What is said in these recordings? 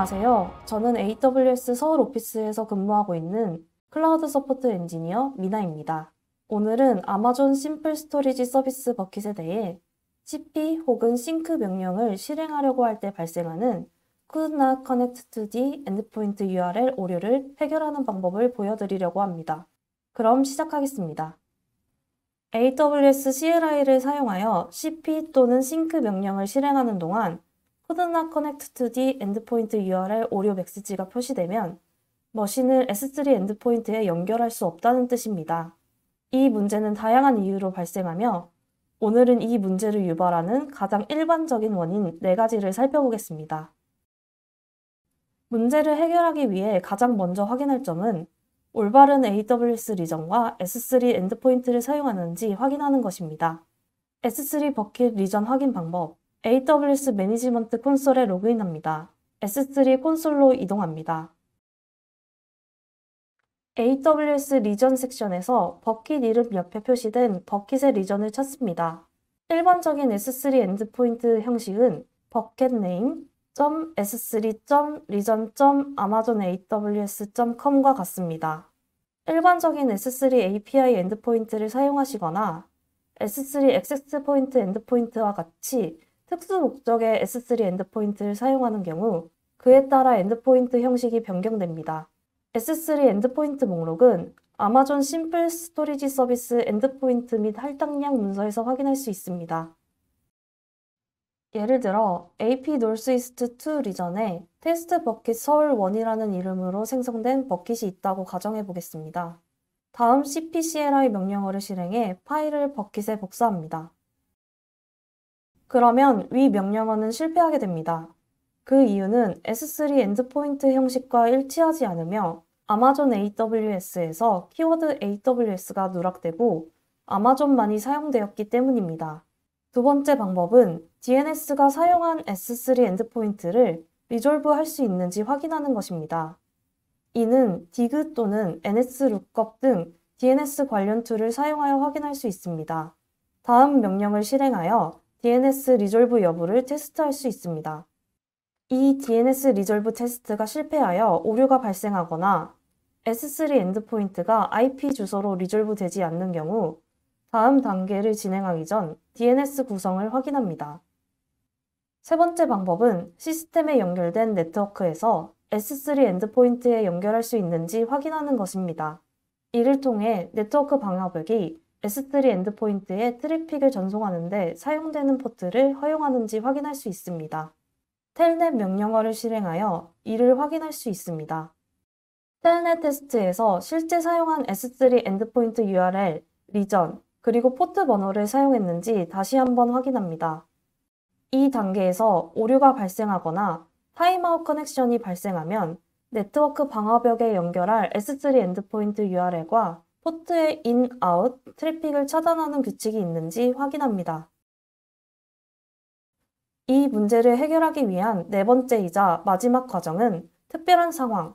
안녕하세요. 저는 AWS 서울 오피스에서 근무하고 있는 클라우드 서포트 엔지니어 미나입니다. 오늘은 아마존 심플 스토리지 서비스 버킷에 대해 CP 혹은 싱크 명령을 실행하려고 할 때 발생하는 could not connect to the endpoint URL 오류를 해결하는 방법을 보여드리려고 합니다. 그럼 시작하겠습니다. AWS CLI를 사용하여 CP 또는 싱크 명령을 실행하는 동안 코드나 커넥트 2D 엔드포인트 URL 오류 백스지가 표시되면 머신을 S3 엔드포인트에 연결할 수 없다는 뜻입니다. 이 문제는 다양한 이유로 발생하며 오늘은 이 문제를 유발하는 가장 일반적인 원인 4가지를 살펴보겠습니다. 문제를 해결하기 위해 가장 먼저 확인할 점은 올바른 AWS 리전과 S3 엔드포인트를 사용하는지 확인하는 것입니다. S3 버킷 리전 확인 방법 AWS 매니지먼트 콘솔에 로그인합니다. S3 콘솔로 이동합니다. AWS 리전 섹션에서 버킷 이름 옆에 표시된 버킷의 리전을 찾습니다. 일반적인 S3 엔드포인트 형식은 버킷 네임 .s3.region.amazonaws.com과 같습니다. 일반적인 S3 API 엔드포인트를 사용하시거나 S3 액세스 포인트 엔드포인트와 같이 특수 목적의 S3 엔드포인트를 사용하는 경우 그에 따라 엔드포인트 형식이 변경됩니다. S3 엔드포인트 목록은 아마존 심플 스토리지 서비스 엔드포인트 및 할당량 문서에서 확인할 수 있습니다. 예를 들어 AP 노스이스트 2 리전에 테스트 버킷 서울 1이라는 이름으로 생성된 버킷이 있다고 가정해 보겠습니다. 다음 CPCLI 명령어를 실행해 파일을 버킷에 복사합니다. 그러면 위 명령어는 실패하게 됩니다. 그 이유는 S3 엔드포인트 형식과 일치하지 않으며 아마존 AWS에서 키워드 AWS가 누락되고 아마존만이 사용되었기 때문입니다. 두 번째 방법은 DNS가 사용한 S3 엔드포인트를 리졸브 할수 있는지 확인하는 것입니다. 이는 디그 또는 n s l o o k u p 등 DNS 관련 툴을 사용하여 확인할 수 있습니다. 다음 명령을 실행하여 DNS 리졸브 여부를 테스트할 수 있습니다. 이 DNS 리졸브 테스트가 실패하여 오류가 발생하거나 S3 엔드포인트가 IP 주소로 리졸브 되지 않는 경우 다음 단계를 진행하기 전 DNS 구성을 확인합니다. 세 번째 방법은 시스템에 연결된 네트워크에서 S3 엔드포인트에 연결할 수 있는지 확인하는 것입니다. 이를 통해 네트워크 방화벽이 S3 엔드포인트에 트래픽을 전송하는데 사용되는 포트를 허용하는지 확인할 수 있습니다. 텔넷 명령어를 실행하여 이를 확인할 수 있습니다. 텔넷 테스트에서 실제 사용한 S3 엔드포인트 URL, 리전, 그리고 포트 번호를 사용했는지 다시 한번 확인합니다. 이 단계에서 오류가 발생하거나 타임아웃 커넥션이 발생하면 네트워크 방어벽에 연결할 S3 엔드포인트 URL과 포트의 인, 아웃, 트래픽을 차단하는 규칙이 있는지 확인합니다. 이 문제를 해결하기 위한 네 번째이자 마지막 과정은 특별한 상황,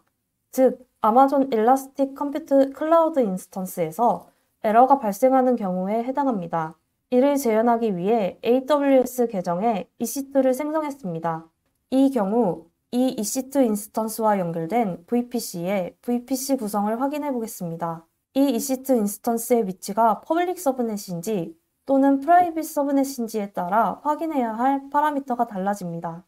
즉 아마존 일라스틱 컴퓨트 클라우드 인스턴스에서 에러가 발생하는 경우에 해당합니다. 이를 재현하기 위해 AWS 계정에 EC2를 생성했습니다. 이 경우 이 EC2 인스턴스와 연결된 VPC의 VPC 구성을 확인해 보겠습니다. 이 EC2 인스턴스의 위치가 퍼블릭 서브넷인지 또는 프라이빗 서브넷인지에 따라 확인해야 할 파라미터가 달라집니다.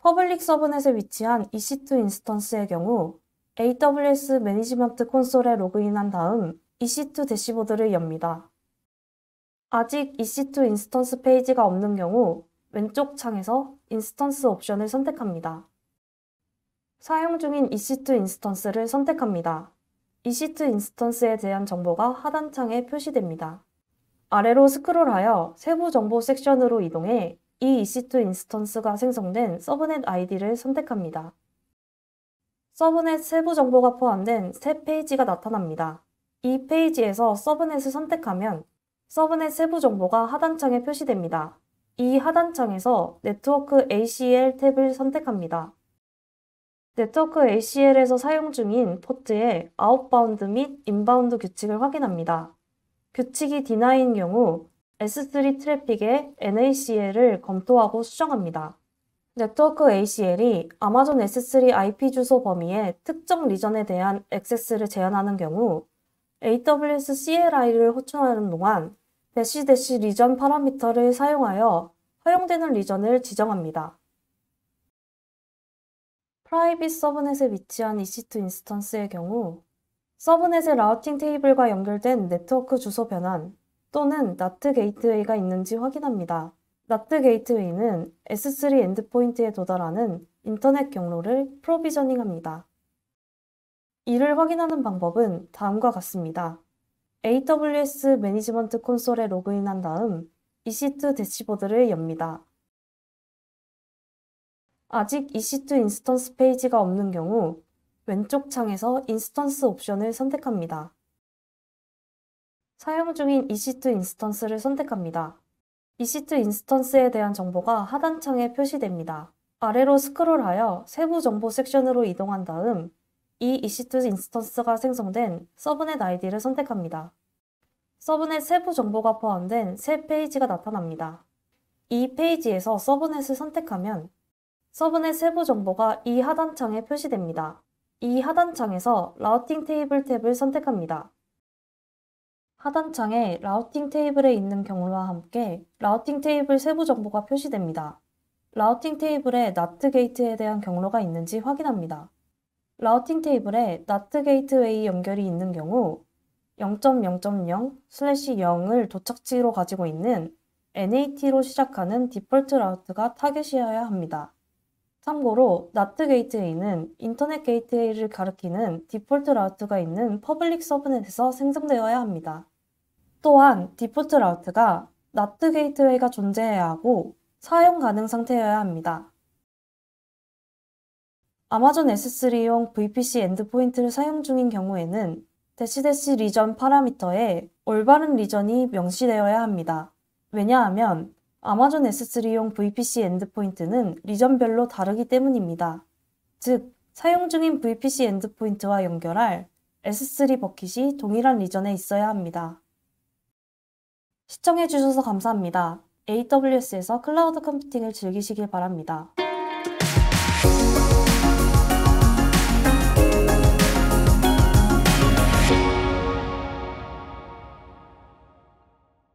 퍼블릭 서브넷에 위치한 EC2 인스턴스의 경우 AWS 매니지먼트 콘솔에 로그인한 다음 EC2 대시보드를 엽니다. 아직 EC2 인스턴스 페이지가 없는 경우 왼쪽 창에서 인스턴스 옵션을 선택합니다. 사용 중인 EC2 인스턴스를 선택합니다. 이시트 인스턴스에 대한 정보가 하단창에 표시됩니다. 아래로 스크롤하여 세부 정보 섹션으로 이동해 이 EC2 인스턴스가 생성된 서브넷 아이디를 선택합니다. 서브넷 세부 정보가 포함된 새 페이지가 나타납니다. 이 페이지에서 서브넷을 선택하면 서브넷 세부 정보가 하단창에 표시됩니다. 이 하단창에서 네트워크 ACL 탭을 선택합니다. 네트워크 ACL에서 사용 중인 포트의 아웃바운드 및 인바운드 규칙을 확인합니다. 규칙이 디나인 경우 S3 트래픽의 NACL을 검토하고 수정합니다. 네트워크 ACL이 아마존 S3 IP 주소 범위의 특정 리전에 대한 액세스를 제한하는 경우 AWS CLI를 호출하는 동안 대시 대시 리전 파라미터를 사용하여 허용되는 리전을 지정합니다. 프라이빗 서브넷에 위치한 EC2 인스턴스의 경우 서브넷의 라우팅 테이블과 연결된 네트워크 주소 변환 또는 나트 게이트웨이가 있는지 확인합니다. 나트 게이트웨이는 S3 엔드포인트에 도달하는 인터넷 경로를 프로비저닝합니다. 이를 확인하는 방법은 다음과 같습니다. AWS 매니지먼트 콘솔에 로그인한 다음 EC2 대시보드를 엽니다. 아직 EC2 인스턴스 페이지가 없는 경우 왼쪽 창에서 인스턴스 옵션을 선택합니다. 사용 중인 EC2 인스턴스를 선택합니다. EC2 인스턴스에 대한 정보가 하단 창에 표시됩니다. 아래로 스크롤하여 세부 정보 섹션으로 이동한 다음 이 EC2 인스턴스가 생성된 서브넷 아이디를 선택합니다. 서브넷 세부 정보가 포함된 새 페이지가 나타납니다. 이 페이지에서 서브넷을 선택하면 서브넷 세부 정보가 이 하단창에 표시됩니다. 이 하단창에서 라우팅 테이블 탭을 선택합니다. 하단창에 라우팅 테이블에 있는 경로와 함께 라우팅 테이블 세부 정보가 표시됩니다. 라우팅 테이블에 나트 게이트에 대한 경로가 있는지 확인합니다. 라우팅 테이블에 나트 게이트웨이 연결이 있는 경우 0.0.0/0을 도착지로 가지고 있는 NAT로 시작하는 디폴트 라우트가 타겟이어야 합니다. 참고로 나트 게이트웨이는 인터넷 게이트웨이를 가리키는 디폴트 라우트가 있는 퍼블릭 서브넷에서 생성되어야 합니다. 또한 디폴트 라우트가 나트 게이트웨이가 존재해야 하고 사용 가능 상태여야 합니다. 아마존 S3용 VPC 엔드포인트를 사용 중인 경우에는 대시대시 리전 파라미터에 올바른 리전이 명시되어야 합니다. 왜냐하면 아마존 S3용 VPC 엔드포인트는 리전별로 다르기 때문입니다. 즉, 사용 중인 VPC 엔드포인트와 연결할 S3 버킷이 동일한 리전에 있어야 합니다. 시청해주셔서 감사합니다. AWS에서 클라우드 컴퓨팅을 즐기시길 바랍니다.